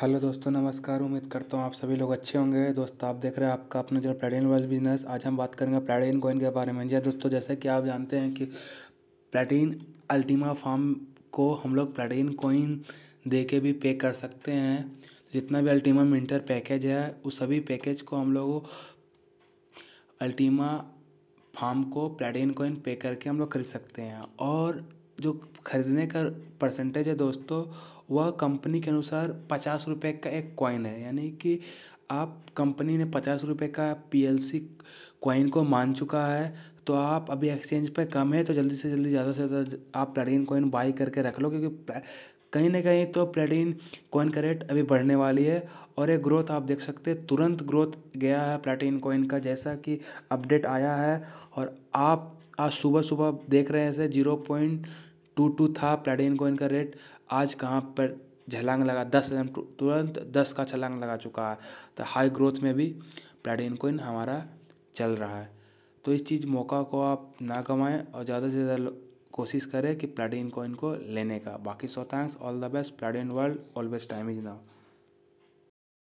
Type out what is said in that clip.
hello दोस्तों नमस्कार उम्मीद करता हूँ आप सभी लोग अच्छे होंगे दोस्तों आप देख रहे हैं आपका अपना जरा प्लेटिन वर्ल्ड बिजनेस आज हम बात करेंगे प्लेटिन कोइन के बारे में जी हाँ दोस्तों जैसे कि आप जानते हैं कि प्लेटिन अल्टीमा फार्म को हम लोग प्लेटिन कोइन दे के भी पे कर सकते हैं जितना भी अल्टीमा मिंटर पैकेज है उस सभी पैकेज को हम लोग अल्टीमा फार्म को प्लेटिन कोइन पे करके हम लोग खरीद सकते हैं और जो खरीदने का परसेंटेज है दोस्तों वह कंपनी के अनुसार पचास रुपये का एक कॉइन है यानी कि आप कंपनी ने पचास रुपये का पी एल सी कॉइन को मान चुका है तो आप अभी एक्सचेंज पर कम है तो जल्दी से जल्दी ज़्यादा से ज़्यादा आप प्लेटिन कॉइन बाई करके रख लो क्योंकि कहीं ना कहीं तो प्लेटिन कॉइन का रेट अभी बढ़ने वाली है और ये ग्रोथ आप देख सकते हैं तुरंत ग्रोथ गया है प्लेटिन कॉइन का जैसा कि अपडेट आया है और आप आज सुबह सुबह देख रहे हैं ज़ीरो पॉइंट टू टू था प्लाटिनम कॉइन का रेट आज कहाँ पर छलांग लगा दस तुरंत दस का छलांग लगा चुका है तो हाई ग्रोथ में भी प्लाटिनम कॉइन हमारा चल रहा है तो इस चीज़ मौका को आप ना कमाएँ और ज़्यादा से ज़्यादा कोशिश करें कि प्लाटिनम कॉइन को लेने का बाकी so thanks all the best platinum world always time is now